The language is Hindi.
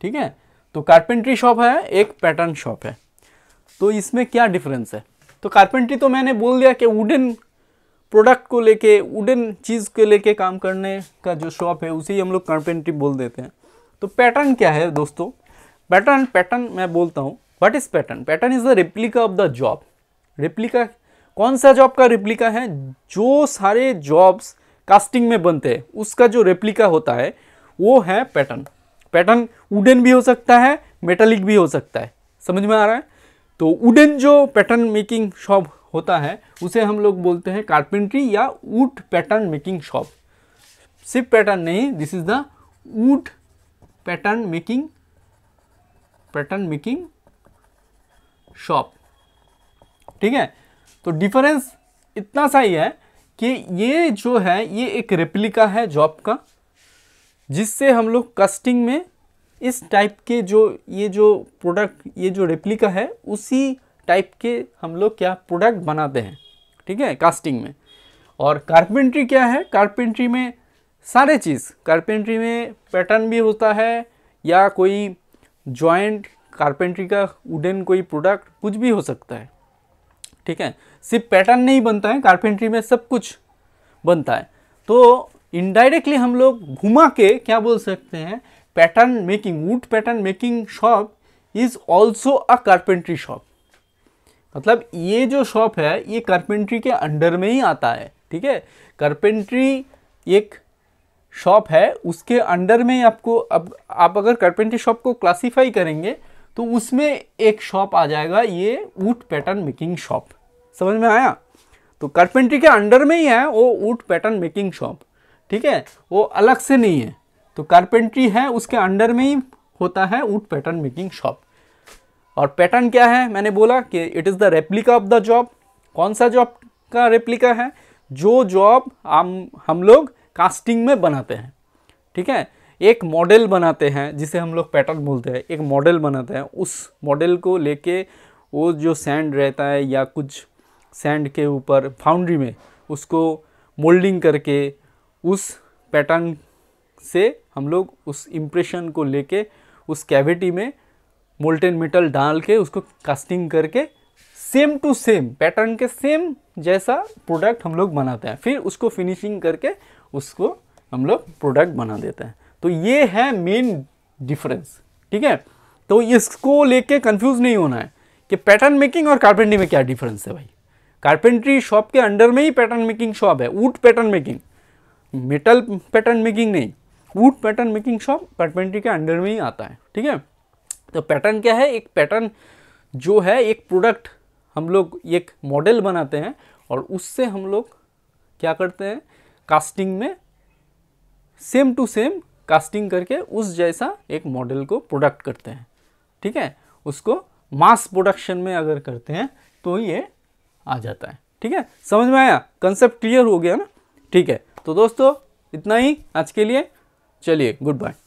ठीक है तो कारपेंट्री शॉप है एक पैटर्न शॉप है तो इसमें क्या डिफरेंस है तो कारपेंट्री तो मैंने बोल दिया कि वुडन प्रोडक्ट को लेके वुडन चीज़ को लेके काम करने का जो शॉप है उसे हम लोग कारपेंट्री बोल देते हैं तो पैटर्न क्या है दोस्तों पैटर्न पैटर्न मैं बोलता हूँ what is pattern pattern is the replica of the job replica कौन सा जॉब का रिप्लिका है जो सारे जॉब्स कास्टिंग में बनते हैं उसका जो रेप्लिका होता है वो है पैटर्न पैटर्न वुडन भी हो सकता है मेटलिक भी हो सकता है समझ में आ रहा है तो वुडन जो पैटर्न मेकिंग शॉप होता है उसे हम लोग बोलते हैं कारपेंट्री या वुड पैटर्न मेकिंग शॉप सिर्फ पैटर्न नहीं this is the wood pattern making pattern making shop ठीक है तो डिफरेंस इतना सा ही है कि ये जो है ये एक रेप्लिका है जॉब का जिससे हम लोग कास्टिंग में इस टाइप के जो ये जो प्रोडक्ट ये जो रेप्लिका है उसी टाइप के हम लोग क्या प्रोडक्ट बनाते हैं ठीक है कास्टिंग में और कारपेंट्री क्या है कारपेंट्री में सारे चीज़ कारपेंट्री में पैटर्न भी होता है या कोई जॉइंट कारपेंट्री का वुडन कोई प्रोडक्ट कुछ भी हो सकता है ठीक है सिर्फ पैटर्न नहीं बनता है कारपेंट्री में सब कुछ बनता है तो इनडायरेक्टली हम लोग घुमा के क्या बोल सकते हैं pattern making wood pattern making shop is also a carpentry shop मतलब ये जो शॉप है ये कारपेंट्री के अंडर में ही आता है ठीक है कारपेंट्री एक शॉप है उसके अंडर में ही आपको अब आप अगर कारपेंट्री शॉप को क्लासीफाई करेंगे तो उसमें एक शॉप आ जाएगा ये वुड पैटर्न मेकिंग शॉप समझ में आया तो कारपेंट्री के अंडर में ही है वो वुड पैटर्न मेकिंग शॉप ठीक है वो अलग से नहीं है तो कारपेंट्री है उसके अंडर में ही होता है वुड पैटर्न मेकिंग शॉप और पैटर्न क्या है मैंने बोला कि it is the replica of the job कौन सा जॉब का रेप्लिका है जो जॉब हम हम लोग कास्टिंग में बनाते हैं ठीक है एक मॉडल बनाते हैं जिसे हम लोग पैटर्न बोलते हैं एक मॉडल बनाते हैं उस मॉडल को लेके वो जो सैंड रहता है या कुछ सैंड के ऊपर फाउंड्री में उसको मोल्डिंग करके उस पैटर्न से हम लोग उस इम्प्रेशन को लेके उस कैविटी में मोल्टेन मेटल डाल के उसको कास्टिंग करके सेम टू सेम पैटर्न के सेम जैसा प्रोडक्ट हम लोग बनाते हैं फिर उसको फिनिशिंग करके उसको हम लोग प्रोडक्ट बना देते हैं तो ये है मेन डिफरेंस ठीक है तो इसको लेके कंफ्यूज नहीं होना है कि पैटर्न मेकिंग और कारपेंट्री में क्या डिफरेंस है भाई कारपेंट्री शॉप के अंडर में ही पैटर्न मेकिंग शॉप है wood pattern making metal pattern making नहीं wood pattern making shop carpentry के अंडर में ही आता है ठीक है तो पैटर्न क्या है एक पैटर्न जो है एक प्रोडक्ट हम लोग एक मॉडल बनाते हैं और उससे हम लोग क्या करते हैं कास्टिंग में सेम टू सेम कास्टिंग करके उस जैसा एक मॉडल को प्रोडक्ट करते हैं ठीक है उसको मास प्रोडक्शन में अगर करते हैं तो ये आ जाता है ठीक है समझ में आया कंसेप्ट क्लियर हो गया ना ठीक है तो दोस्तों इतना ही आज के लिए चलिए गुड बाय